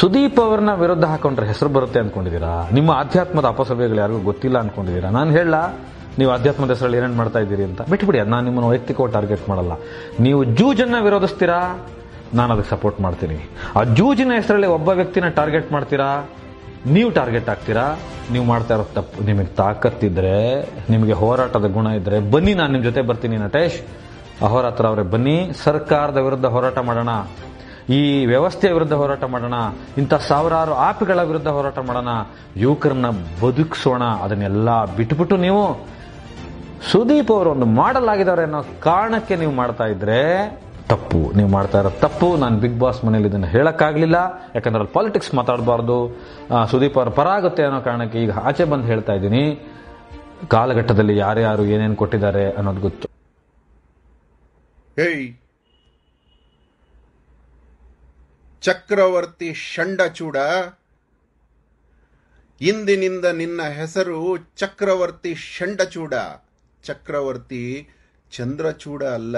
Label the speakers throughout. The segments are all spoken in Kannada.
Speaker 1: ಸುದೀಪ್ ಅವ್ರನ್ನ ವಿರುದ್ಧ ಹಾಕೊಂಡ್ರೆ ಹೆಸರು ಬರುತ್ತೆ ಅಂದ್ಕೊಂಡಿದ್ದೀರಾ ನಿಮ್ಮ ಆಧ್ಯಾತ್ಮದ ಅಪಸಭೆಗಳು ಯಾರಿಗೂ ಗೊತ್ತಿಲ್ಲ ಅನ್ಕೊಂಡಿದ್ದೀರಾ ನಾನು ಹೇಳ ನೀವು ಆಧ್ಯಾತ್ಮದ ಹೆಸರಲ್ಲಿ ಏನೇನು ಮಾಡ್ತಾ ಇದ್ದೀರಿ ಅಂತ ಬಿಟ್ಬಿಡಿ ನಾನು ನಿಮ್ಮನ್ನು ವೈಯಕ್ತಿಕವಾಗಿ ಟಾರ್ಗೆಟ್ ಮಾಡಲ್ಲ ನೀವು ಜೂಜನ್ನು ವಿರೋಧಿಸ್ತೀರಾ ನಾನು ಅದಕ್ಕೆ ಸಪೋರ್ಟ್ ಮಾಡ್ತೀನಿ ಆ ಜೂಜಿನ ಹೆಸರಲ್ಲಿ ಒಬ್ಬ ವ್ಯಕ್ತಿನ ಟಾರ್ಗೆಟ್ ಮಾಡ್ತೀರಾ ನೀವು ಟಾರ್ಗೆಟ್ ಆಗ್ತೀರಾ ನೀವು ಮಾಡ್ತಾ ಇರೋ ತಪ್ಪು ನಿಮಗೆ ತಾಕತ್ತಿದ್ರೆ ನಿಮಗೆ ಹೋರಾಟದ ಗುಣ ಇದ್ರೆ ಬನ್ನಿ ನಾನು ನಿಮ್ಮ ಜೊತೆ ಬರ್ತೀನಿ ನಟೇಶ್ ಅಹೋರಾತ್ರ ಅವರೇ ಬನ್ನಿ ಸರ್ಕಾರದ ವಿರುದ್ಧ ಹೋರಾಟ ಮಾಡೋಣ ಈ ವ್ಯವಸ್ಥೆಯ ವಿರುದ್ಧ ಹೋರಾಟ ಮಾಡೋಣ ಇಂಥ ಸಾವಿರಾರು ಆಪ್ಗಳ ವಿರುದ್ಧ ಹೋರಾಟ ಮಾಡೋಣ ಯುವಕರನ್ನ ಬದುಕಿಸೋಣ ಅದನ್ನೆಲ್ಲ ಬಿಟ್ಬಿಟ್ಟು ನೀವು ಸುದೀಪ್ ಅವರು ಒಂದು ಮಾಡಲ್ ಆಗಿದ್ದಾರೆ ಅನ್ನೋ ಕಾರಣಕ್ಕೆ ನೀವು ಮಾಡ್ತಾ ಇದ್ರೆ ತಪ್ಪು ನೀವು ಮಾಡ್ತಾ ಇರೋ ತಪ್ಪು ನಾನು ಬಿಗ್ ಬಾಸ್ ಮನೇಲಿ ಇದನ್ನು ಹೇಳೋಕ್ಕಾಗಲಿಲ್ಲ ಯಾಕಂದ್ರೆ ಅಲ್ಲಿ ಪಾಲಿಟಿಕ್ಸ್ ಮಾತಾಡಬಾರ್ದು ಸುದೀಪ್ ಅವ್ರ ಪರ ಆಗುತ್ತೆ ಅನ್ನೋ ಕಾರಣಕ್ಕೆ ಈಗ ಆಚೆ ಬಂದು ಹೇಳ್ತಾ ಇದ್ದೀನಿ ಕಾಲಘಟ್ಟದಲ್ಲಿ ಯಾರ್ಯಾರು ಏನೇನು ಕೊಟ್ಟಿದ್ದಾರೆ ಅನ್ನೋದು ಗೊತ್ತು
Speaker 2: ಚಕ್ರವರ್ತಿ ಷಂಡಚೂಡ ಇಂದಿನಿಂದ ನಿನ್ನ ಹೆಸರು ಚಕ್ರವರ್ತಿ ಷಂಡಚೂಡ ಚಕ್ರವರ್ತಿ ಚಂದ್ರಚೂಡ ಅಲ್ಲ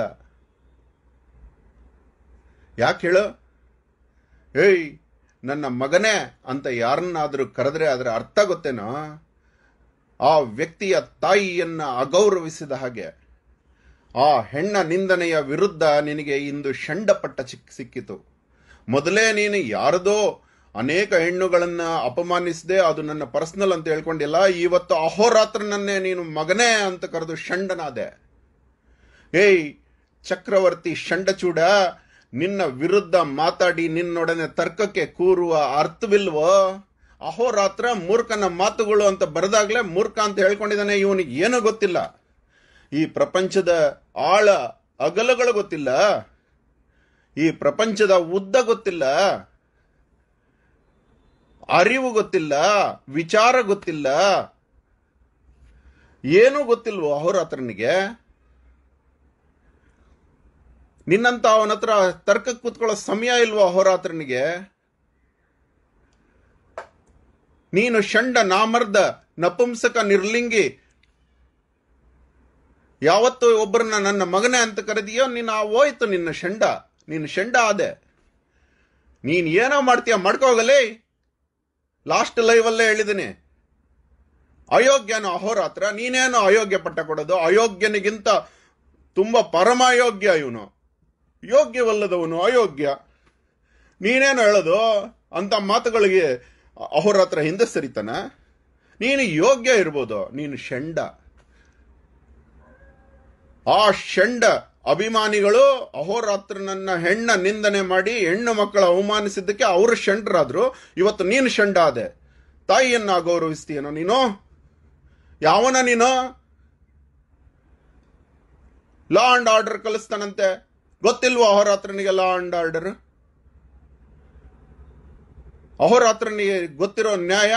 Speaker 2: ಯಾಕೆ ಹೇಳು ಏಯ್ ನನ್ನ ಮಗನೇ ಅಂತ ಯಾರನ್ನಾದರೂ ಕರೆದ್ರೆ ಅದರ ಅರ್ಥ ಗೊತ್ತೇನೋ ಆ ವ್ಯಕ್ತಿಯ ತಾಯಿಯನ್ನು ಅಗೌರವಿಸಿದ ಹಾಗೆ ಆ ಹೆಣ್ಣ ನಿಂದನೆಯ ವಿರುದ್ಧ ನಿನಗೆ ಇಂದು ಷಂಡಪಟ್ಟ ಸಿಕ್ಕಿತು ಮೊದಲೇ ನೀನು ಯಾರದೋ ಅನೇಕ ಹೆಣ್ಣುಗಳನ್ನು ಅಪಮಾನಿಸದೆ ಅದು ನನ್ನ ಪರ್ಸನಲ್ ಅಂತ ಹೇಳ್ಕೊಂಡಿಲ್ಲ ಇವತ್ತು ನನ್ನೇ ನೀನು ಮಗನೇ ಅಂತ ಕರೆದು ಷಂಡನಾದೆ ಏಯ್ ಚಕ್ರವರ್ತಿ ಷಂಡಚೂಡ ನಿನ್ನ ವಿರುದ್ಧ ಮಾತಾಡಿ ನಿನ್ನೊಡನೆ ತರ್ಕಕ್ಕೆ ಕೂರುವ ಅರ್ಥವಿಲ್ವೋ ಅಹೋರಾತ್ರ ಮೂರ್ಖನ ಮಾತುಗಳು ಅಂತ ಬರೆದಾಗಲೇ ಮೂರ್ಖ ಅಂತ ಹೇಳ್ಕೊಂಡಿದ್ದಾನೆ ಇವನಿಗೆ ಏನೂ ಗೊತ್ತಿಲ್ಲ ಈ ಪ್ರಪಂಚದ ಆಳ ಅಗಲಗಳು ಗೊತ್ತಿಲ್ಲ ಈ ಪ್ರಪಂಚದ ಉದ್ದ ಗೊತ್ತಿಲ್ಲ ಅರಿವು ಗೊತ್ತಿಲ್ಲ ವಿಚಾರ ಗೊತ್ತಿಲ್ಲ ಏನೂ ಗೊತ್ತಿಲ್ವೋ ಅಹೋರಾತ್ರನಿಗೆ ನಿನ್ನಂತ ಅವನ ಹತ್ರ ತರ್ಕಕ್ಕೆ ಕೂತ್ಕೊಳ್ಳೋ ಸಮಯ ಇಲ್ವೋ ಅಹೋರಾತ್ರನಿಗೆ ನೀನು ಷಂಡ ನಾಮರ್ದ ನಪುಂಸಕ ನಿರ್ಲಿಂಗಿ ಯಾವತ್ತು ಒಬ್ಬರನ್ನ ನನ್ನ ಮಗನೇ ಅಂತ ಕರೆದಿಯೋ ನಿನ್ನ ಹೋಯ್ತು ನಿನ್ನ ಷಂಡ ನೀನು ಶೆಂಡ ಆದೆ ನೀನು ಏನೋ ಮಾಡ್ತೀಯ ಮಾಡ್ಕೋಗಲಿ ಲಾಸ್ಟ್ ಲೈವಲ್ಲೇ ಹೇಳಿದ್ದೀನಿ ಅಯೋಗ್ಯನು ಅಹೋರಾತ್ರ ನೀನೇನು ಅಯೋಗ್ಯ ಪಟ್ಟ ಕೊಡೋದು ಅಯೋಗ್ಯನಿಗಿಂತ ತುಂಬ ಪರಮಯೋಗ್ಯ ಇವನು ಯೋಗ್ಯವಲ್ಲದವನು ಅಯೋಗ್ಯ ನೀನೇನು ಹೇಳೋದು ಅಂತ ಮಾತುಗಳಿಗೆ ಅಹೋರಾತ್ರ ಹಿಂದೆ ಸರಿತಾನ ನೀನು ಯೋಗ್ಯ ಇರ್ಬೋದು ನೀನು ಷಂಡ ಆ ಷಂಡ ಅಭಿಮಾನಿಗಳು ಅಹೋರಾತ್ರ ನನ್ನ ಹೆಣ್ಣ ನಿಂದನೆ ಮಾಡಿ ಹೆಣ್ಣು ಮಕ್ಕಳ ಅವಮಾನಿಸಿದ್ದಕ್ಕೆ ಅವರು ಷಂಡ್ರಾದ್ರು ಇವತ್ತು ನೀನು ಷಂಡಾದೆ ತಾಯಿಯನ್ನ ಗೌರವಿಸ್ತೀಯನೋ ನೀನು ಯಾವನ ನೀನು ಲಾ ಅಂಡ್ ಆರ್ಡರ್ ಕಲಿಸ್ತಾನಂತೆ ಗೊತ್ತಿಲ್ವೋ ಅಹೋರಾತ್ರನಿಗೆ ಲಾ ಅಂಡ್ ಆರ್ಡರ್ ಅಹೋರಾತ್ರನಿಗೆ ಗೊತ್ತಿರೋ ನ್ಯಾಯ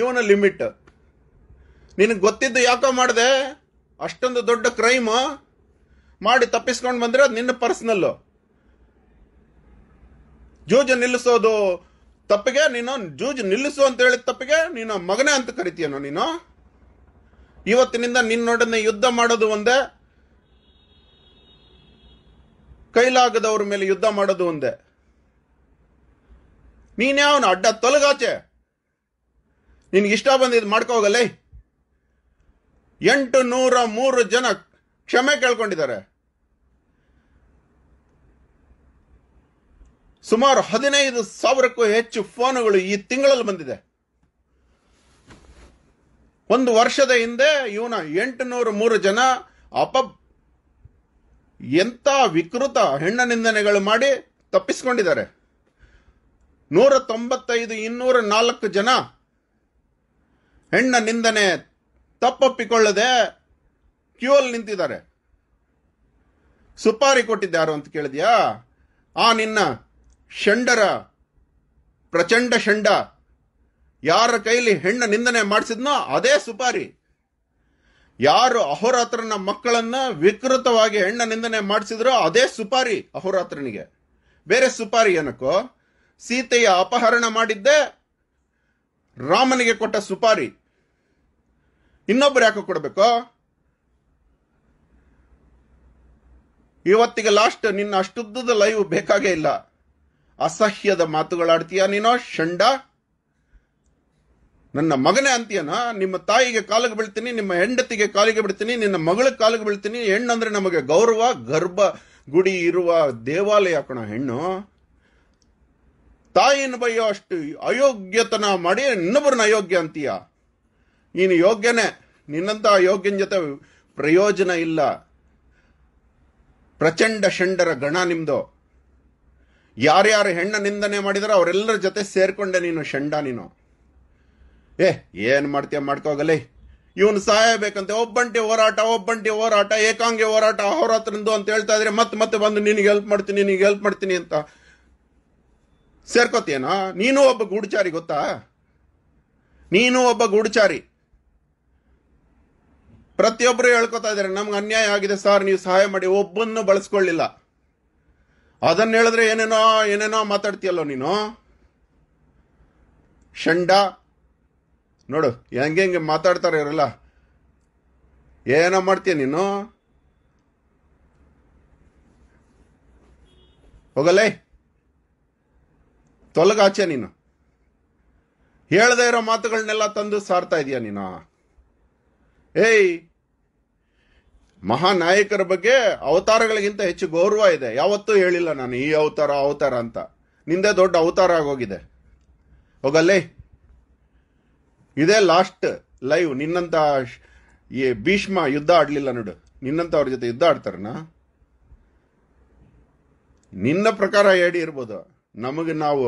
Speaker 2: ಇವನ ಲಿಮಿಟ್ ನಿನಗೆ ಗೊತ್ತಿದ್ದು ಯಾಕೋ ಮಾಡಿದೆ ಅಷ್ಟೊಂದು ದೊಡ್ಡ ಕ್ರೈಮ್ ಮಾಡಿ ತಪ್ಪಿಸ್ಕೊಂಡು ಬಂದ್ರೆ ಅದು ನಿನ್ನ ಪರ್ಸನಲ್ಲು ಜೂಜು ನಿಲ್ಲಿಸೋದು ತಪ್ಪಿಗೆ ನೀನು ಜೂಜು ನಿಲ್ಲಿಸು ಅಂತ ಹೇಳಿದ ತಪ್ಪಿಗೆ ನೀನು ಮಗನೇ ಅಂತ ಕರಿತೀಯನೋ ನೀನು ಇವತ್ತಿನಿಂದ ನಿನ್ನೊಡನೆ ಯುದ್ಧ ಮಾಡೋದು ಒಂದೇ ಕೈಲಾಗದವ್ರ ಮೇಲೆ ಯುದ್ಧ ಮಾಡೋದು ಒಂದೇ ನೀನ್ಯಾವ ಅಡ್ಡ ತೊಲಗಾಚೆ ನಿನಗಿಷ್ಟ ಬಂದಿದ್ದು ಮಾಡ್ಕೋಗಲ್ಲ ಎಂಟು ನೂರ ಮೂರು ಜನ ಕ್ಷಮೆ ಕೇಳ್ಕೊಂಡಿದ್ದಾರೆ ಸುಮಾರು ಹದಿನೈದು ಸಾವಿರಕ್ಕೂ ಹೆಚ್ಚು ಫೋನುಗಳು ಈ ತಿಂಗಳಲ್ಲಿ ಬಂದಿದೆ ಒಂದು ವರ್ಷದ ಹಿಂದೆ ಇವನ ಎಂಟುನೂರು ಮೂರು ಜನ ಅಪ ಎಂಥ ವಿಕೃತ ಹೆಣ್ಣ ನಿಂದನೆಗಳು ಮಾಡಿ ತಪ್ಪಿಸಿಕೊಂಡಿದ್ದಾರೆ ನೂರ ತೊಂಬತ್ತೈದು ಇನ್ನೂರ ನಾಲ್ಕು ಜನ ಹೆಣ್ಣ ನಿಂದನೆ ತಪ್ಪೊಪ್ಪಿಕೊಳ್ಳದೆ ಕ್ಯೂ ನಿಂತಿದ್ದಾರೆ ಸುಪಾರಿ ಯಾರು ಅಂತ ಕೇಳಿದ್ಯಾ ಆ ನಿನ್ನ ಷಂಡರ ಪ್ರಚಂಡ ಷಂಡ ಯಾರ ಕೈಲಿ ಹೆಣ್ಣ ನಿಂದನೆ ಮಾಡಿಸಿದ್ನೋ ಅದೇ ಸುಪಾರಿ ಯಾರು ಅಹೋರಾತ್ರನ ಮಕ್ಕಳನ್ನ ವಿಕೃತವಾಗಿ ಹೆಣ್ಣ ನಿಂದನೆ ಮಾಡಿಸಿದ್ರೋ ಅದೇ ಸುಪಾರಿ ಅಹೋರಾತ್ರನಿಗೆ ಬೇರೆ ಸುಪಾರಿ ಏನಕ್ಕೋ ಸೀತೆಯ ಅಪಹರಣ ಮಾಡಿದ್ದೆ ರಾಮನಿಗೆ ಕೊಟ್ಟ ಸುಪಾರಿ ಇನ್ನೊಬ್ರು ಯಾಕೆ ಕೊಡಬೇಕೋ ಇವತ್ತಿಗೆ ಲಾಸ್ಟ್ ನಿನ್ನ ಅಷ್ಟುದ್ದದ ಲೈವ್ ಬೇಕಾಗೇ ಇಲ್ಲ ಅಸಹ್ಯದ ಮಾತುಗಳಾಡ್ತೀಯ ನೀನು ಷಂಡ ನನ್ನ ಮಗನೇ ಅಂತೀಯನ ನಿಮ್ಮ ತಾಯಿಗೆ ಕಾಲಿಗೆ ಬೀಳ್ತೀನಿ ನಿಮ್ಮ ಹೆಂಡತಿಗೆ ಕಾಲಿಗೆ ಬಿಡ್ತೀನಿ ನಿನ್ನ ಮಗಳ ಕಾಲಿಗೆ ಬೀಳ್ತೀನಿ ಹೆಣ್ಣಂದ್ರೆ ನಮಗೆ ಗೌರವ ಗರ್ಭ ಗುಡಿ ಇರುವ ದೇವಾಲಯ ಕಣ ಹೆಣ್ಣು ತಾಯಿನ ಬೈಯೋ ಅಷ್ಟು ಅಯೋಗ್ಯತನ ಮಾಡಿ ಇನ್ನೊಬ್ಬರನ್ನ ಅಯೋಗ್ಯ ಅಂತೀಯ ನೀನು ಯೋಗ್ಯನೇ ನಿನ್ನಂತ ಅಯೋಗ್ಯನ ಜೊತೆ ಪ್ರಯೋಜನ ಇಲ್ಲ ಪ್ರಚಂಡ ಷಂಡರ ಗಣ ನಿಮ್ದು ಯಾರ್ಯಾರು ಹೆಣ್ಣ ನಿಂದನೆ ಮಾಡಿದರೋ ಅವರೆಲ್ಲರ ಜೊತೆ ಸೇರ್ಕೊಂಡೆ ನೀನು ಷಂಡ ನೀನು ಏ ಏನು ಮಾಡ್ತೀಯ ಮಾಡ್ಕೋಗಲಿ ಇವನು ಬೇಕಂತೆ ಒಬ್ಬಂಟಿ ಹೋರಾಟ ಒಬ್ಬಂಟಿ ಹೋರಾಟ ಏಕಾಂಗಿ ಹೋರಾಟ ಅವರತ್ರಿಂದು ಅಂತ ಹೇಳ್ತಾ ಇದ್ರೆ ಮತ್ತೆ ಮತ್ತೆ ಬಂದು ನಿನಗೆ ಹೆಲ್ಪ್ ಮಾಡ್ತೀನಿ ನಿನಗೆ ಹೆಲ್ಪ್ ಮಾಡ್ತೀನಿ ಅಂತ ಸೇರ್ಕೋತೀಯನಾ ನೀನು ಒಬ್ಬ ಗೂಢಚಾರಿ ಗೊತ್ತಾ ನೀನು ಒಬ್ಬ ಗೂಢಚಾರಿ ಪ್ರತಿಯೊಬ್ಬರು ಹೇಳ್ಕೊತಾ ಇದ್ದಾರೆ ನಮ್ಗೆ ಅನ್ಯಾಯ ಆಗಿದೆ ಸರ್ ನೀವು ಸಹಾಯ ಮಾಡಿ ಒಬ್ಬನ್ನು ಬಳಸ್ಕೊಳ್ಳಿಲ್ಲ ಅದನ್ನ ಹೇಳಿದ್ರೆ ಏನೇನೋ ಏನೇನೋ ಮಾತಾಡ್ತೀಯಲ್ಲೋ ನೀನು ಷಂಡ ನೋಡು ಹೆಂಗೆ ಹೆಂಗೆ ಮಾತಾಡ್ತಾರೆ ಇವರೆಲ್ಲ ಏನೋ ಮಾಡ್ತೀಯ ನೀನು ಹೋಗಲ್ಲ ತೊಲಗಾಚೆ ನೀನು ಹೇಳದೇ ಇರೋ ಮಾತುಗಳನ್ನೆಲ್ಲ ತಂದು ಸಾರ್ತಾ ಇದೀಯ ನೀನು ಏಯ್ ಮಹಾನಾಯಕರ ಬಗ್ಗೆ ಅವತಾರಗಳಿಗಿಂತ ಹೆಚ್ಚು ಗೌರವ ಇದೆ ಯಾವತ್ತೂ ಹೇಳಿಲ್ಲ ನಾನು ಈ ಅವತಾರ ಅವತಾರ ಅಂತ ನಿಂದೆ ದೊಡ್ಡ ಅವತಾರ ಆಗೋಗಿದೆ ಹೋಗಲ್ಲೇ ಇದೇ ಲಾಸ್ಟ್ ಲೈವ್ ನಿನ್ನಂತ ಈ ಭೀಷ್ಮ ಯುದ್ಧ ಆಡಲಿಲ್ಲ ನೋಡು ನಿನ್ನಂತ ಅವ್ರ ಜೊತೆ ಯುದ್ಧ ಆಡ್ತಾರನ ನಿನ್ನ ಪ್ರಕಾರ ಹೇಳಿ ಇರ್ಬೋದು ನಮಗೆ ನಾವು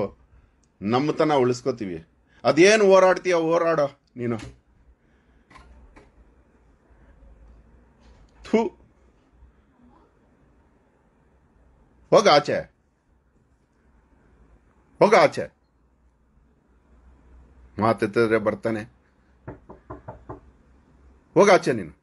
Speaker 2: ನಮ್ಮತನ ಉಳಿಸ್ಕೋತೀವಿ ಅದೇನು ಹೋರಾಡ್ತೀಯ ಹೋರಾಡೋ ನೀನು थू वगा चे वगा चे वहां तेरे बर्तन है वगा नहीं